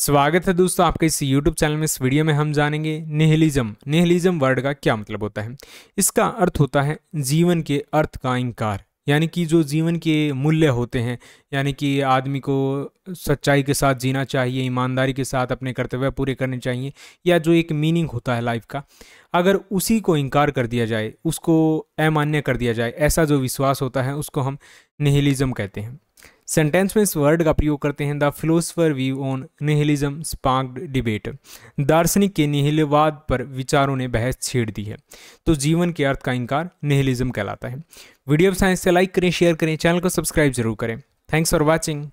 स्वागत है दोस्तों आपके इस YouTube चैनल में इस वीडियो में हम जानेंगे निहलिज्म निहलिज्म वर्ड का क्या मतलब होता है इसका अर्थ होता है जीवन के अर्थ का इंकार यानी कि जो जीवन के मूल्य होते हैं यानी कि आदमी को सच्चाई के साथ जीना चाहिए ईमानदारी के साथ अपने कर्तव्य पूरे करने चाहिए या जो एक मीनिंग होता है लाइफ का अगर उसी को इनकार कर दिया जाए उसको अमान्य कर दिया जाए ऐसा जो विश्वास होता है उसको हम निहलिज्म कहते हैं सेंटेंस में इस वर्ड का प्रयोग करते हैं the philosopher view on nihilism sparked debate दार्शनिक के निहिलवाद पर विचारों ने बहस छेड़ दी है तो जीवन के अर्थ का इंकार निहिलिज्म कहलाता है वीडियो साइंस से लाइक करें शेयर करें चैनल को सब्सक्राइब जरूर करें थैंक्स फॉर वॉचिंग